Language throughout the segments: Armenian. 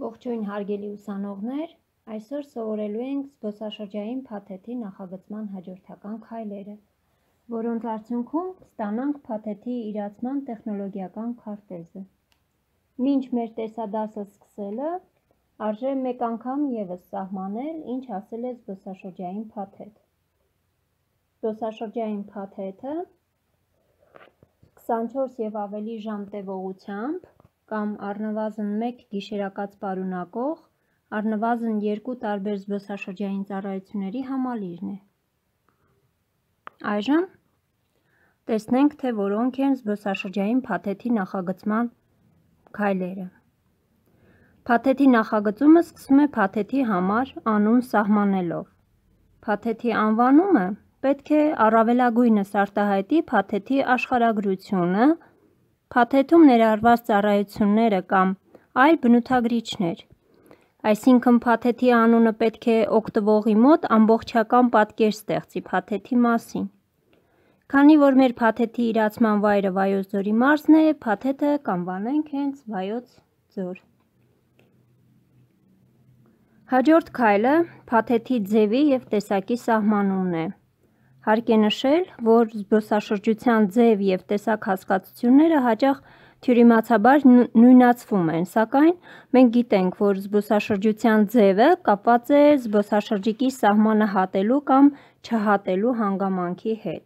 Ողջույն հարգելի ուսանողներ, այսօր սովորելու ենք զբոսաշրջային փաթեթի նախագծման հաջորդական քայլերը, որոնց արդյունքում ստանանք փաթեթի իրացման տեխնոլոգիական քարտեզը։ Մինչ մեր տեսադասը սկսելը, արժե մեկ անգամ եւս սահմանել, ինչ ասել է զբոսաշրջային փաթեթ։ Զբոսաշրջային փաթեթը 24 եւ ավելի ժամ տևողությամբ կամ առնվազն 1 գիշերակաց պարունակող, առնվազն 2 տարբեր զբոսաշրջային ծառայությունների համալիրն է։ Այժմ տեսնենք, թե որոնք են զբոսաշրջային փաթեթի նախագծման քայլերը։ Փաթեթի նախագծումը սկսվում է փաթեթի համար անուն սահմանելով։ Փաթեթի անվանումը պետք է առավելագույնս արտահայտի փաթեթի աշխարհագրությունը, փաթեթում ներառված ծառայությունները կամ այլ բնութագրիչներ։ Այսինքն փաթեթի անունը պետք է օգտվողի մոտ ամբողջական պատկեր ստեղծի փաթեթի մասին։ Քանի որ մեր փաթեթի իրացման վայրը Վայոց ձորի մարզն է, փաթեթը կանվանենք հենց Վայոց ձոր։ Հաջորդ քայլը փաթեթի ձևի եւ տեսակի սահմանումն է։ Հարկ է նշել, որ զբոսաշրջության ձև եւ տեսակ հասկացությունները հաճախ թյուրիմացաբար նույնացվում են, սակայն մենք գիտենք, որ զբոսաշրջության ձևը կապված է զբոսաշրջիկի սահմանը հատելու կամ չհատելու հանգամանքի հետ։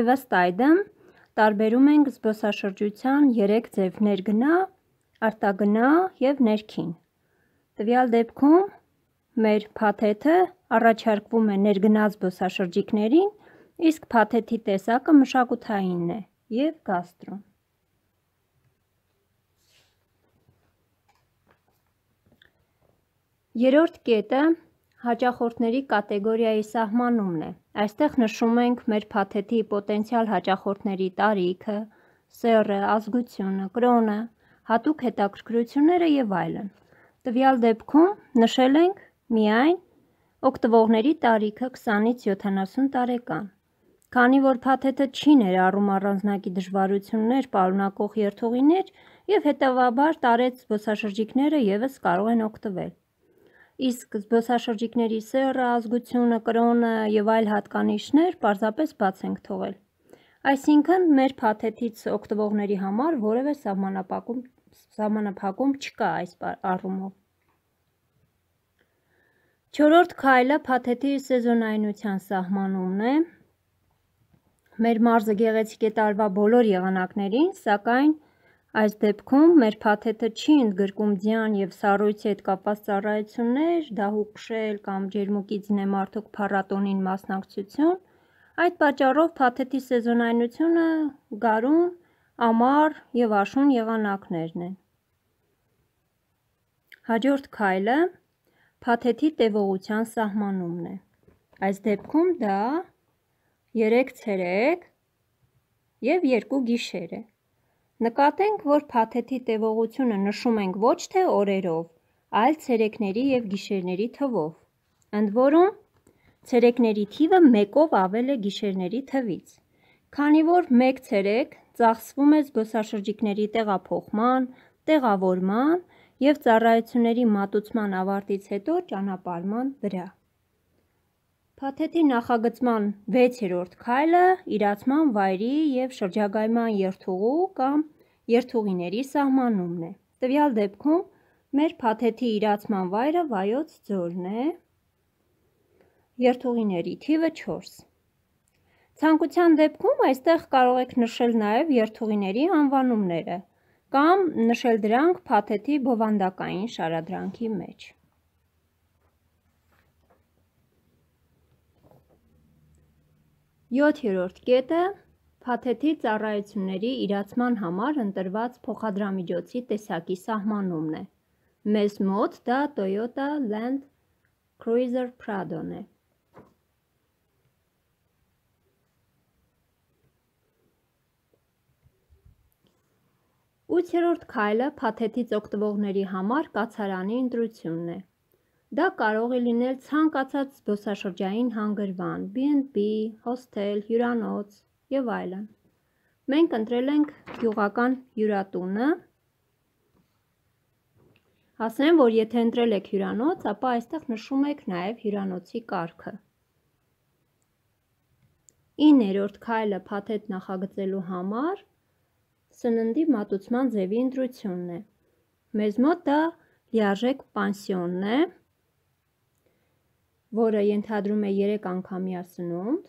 Եվ ըստ այդմ տարբերում ենք զբոսաշրջության 3 ձև՝ ներգնա, արտագնա եւ ներքին։ Տվյալ դեպքում մեր փաթեթը առաջարկվում է ներգնաց զբոսաշրջիկներին Իսկ փաթեթի տեսակը մշակութային է և գաստրոն։ Երորդ կետը հաճախորդների կատեգորիայի սահմանումն է։ Այստեղ նշում ենք մեր փաթեթի պոտենցիալ հաճախորդների տարիքը, սեռը, ազգությունը, կրոնը, հատուկ հետաքրքրությունները եւ այլն։ Տվյալ դեպքում նշել ենք միայն օգտվողների տարիքը 20-ից 70 տարեկան, Քանի որ փաթեթը չի ներառում առանձնակի դժվարություններ պարունակող երթուղիներ եւ հետեւաբար տարեց զբոսաշրջիկները եւս կարող են օգտվել։ Իսկ զբոսաշրջիկների սերը, ազգությունը, կրոնը եւ այլ հատկանիշներ պարզապես բաց ենք թողել։ Այսինքն մեր փաթեթից օգտվողների համար որևէ սահմանապակում սահմանափակում չկա այս առումով։ Չորրորդ քայլը փաթեթի սեզոնայնության սահմանումն է, Մեր մարզը գեղեցիկ է տարվա բոլոր եղանակներին, սակայն այս դեպքում մեր փաթեթը չի ընդգրկում ձյան եւ սառույցի հետ կապված ծառայություններ, դահուկշել կամ ջերմուկի ձնեմարթուկ փառատոնին մասնակցություն։ Այդ պատճառով փաթեթի սեզոնայնությունը գարուն, ամառ եւ աշուն եղանակներն են։ Հաջորդ քայլը փաթեթի տևողության սահմանումն է։ Այս դեպքում դա 3 ցերեկ եւ 2 գիշեր է։ Նկատենք, որ փաթեթի տևողությունը նշում ենք ոչ թե օրերով, այլ ցերեկների եւ գիշերների թվով։ Ընդ որում ցերեկների թիվը 1-ով ավել է գիշերների թվից։ Քանի որ 1 ցերեկ ծախսվում է զբոսաշրջիկների տեղափոխման, տեղավորման եւ ծառայությունների մատուցման ավարտից հետո ճանապարհման վրա։ Փաթեթի նախագծման 6-րդ քայլը իրացման վայրի եւ շրջագայման երթուղու կամ երթուղիների սահմանումն է։ Տվյալ դեպքում մեր փաթեթի իրացման վայրը Վայոց ձորն է։ Երթուղիների թիվը 4։ Ցանկության դեպքում այստեղ կարող եք նշել նաև երթուղիների անվանումները կամ նշել դրանք փաթեթի բովանդակային շարադրանքի մեջ։ Յոթերորդ կետը փաթեթի ծառայությունների իրացման համար ընտրված փոխադրամիջոցի տեսակի սահմանումն է։ Մեզ մոտ դա Toyota Land Cruiser Prado-ն է։ Ութերորդ քայլը փաթեթից օգտվողների համար կացարանի ընտրությունն է։ Դա կարող է լինել ցանկացած զբոսաշրջային հանգրվան, B&B, հոստել, հյուրանոց եւ այլն։ Մենք ընտրել ենք գյուղական հյուրատունը։ Հասնեմ, որ եթե ընտրել եք հյուրանոց, ապա այստեղ նշում եք նաեւ հյուրանոցի կարգը։ 9-րդ քայլը փաթեթ նախագծելու համար սննդի մատուցման ձևի ընտրությունն է։ Մեզ մոտ դա լիարժեք պանսիոնն է որը ենթադրում է 3 անգամյա սնունդ։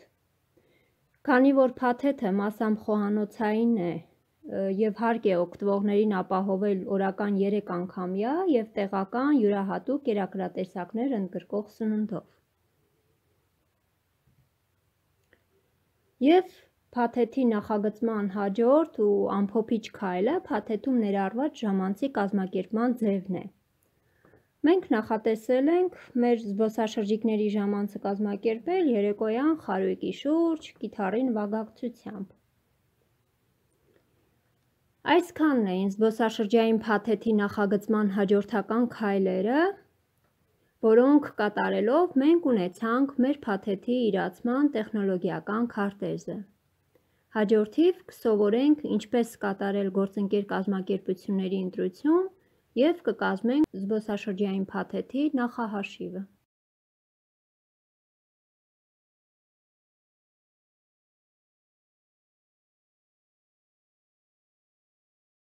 Քանի որ փաթեթը massam խոհանոցային է եւ հարկ է օգտվողներին ապահովել օրական 3 անգամյա եւ տեղական յուրահատուկ երակրատեսակներ ընդգրկող սննդով։ Եվ Փաթեթի նախագծման հաջորդ ու ամփոփիչ քայլը փաթեթում ներառված ժամանցի կազմակերպման ձևն է։ Մենք նախատեսել ենք մեր զբոսաշրջիկների ժամանցը կազմակերպել երեկոյան խարույկի շուրջ գիթարին վագակցությամբ։ Այսքանն էին զբոսաշրջային փաթեթի նախագծման հաջորդական քայլերը, որոնք կատարելով մենք ունեցանք մեր փաթեթի իրացման տեխնոլոգիական քարտեզը։ Հաջորդիվ կսովորենք ինչպես կատարել գործընկեր կազմակերպությունների ընտրություն եւ կկազմենք զբոսաշրջային փաթեթի նախահաշիվը։